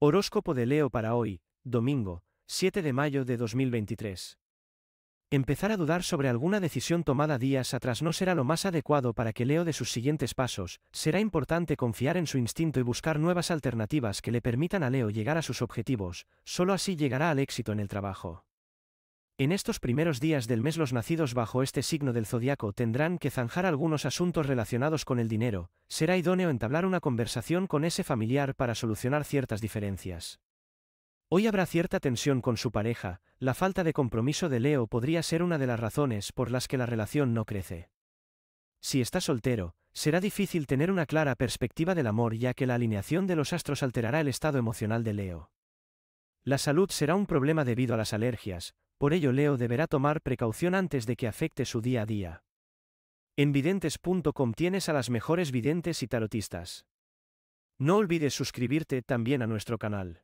Horóscopo de Leo para hoy, domingo, 7 de mayo de 2023. Empezar a dudar sobre alguna decisión tomada días atrás no será lo más adecuado para que Leo de sus siguientes pasos, será importante confiar en su instinto y buscar nuevas alternativas que le permitan a Leo llegar a sus objetivos, solo así llegará al éxito en el trabajo. En estos primeros días del mes los nacidos bajo este signo del zodiaco tendrán que zanjar algunos asuntos relacionados con el dinero, será idóneo entablar una conversación con ese familiar para solucionar ciertas diferencias. Hoy habrá cierta tensión con su pareja, la falta de compromiso de Leo podría ser una de las razones por las que la relación no crece. Si está soltero, será difícil tener una clara perspectiva del amor ya que la alineación de los astros alterará el estado emocional de Leo. La salud será un problema debido a las alergias, por ello Leo deberá tomar precaución antes de que afecte su día a día. En videntes.com tienes a las mejores videntes y tarotistas. No olvides suscribirte también a nuestro canal.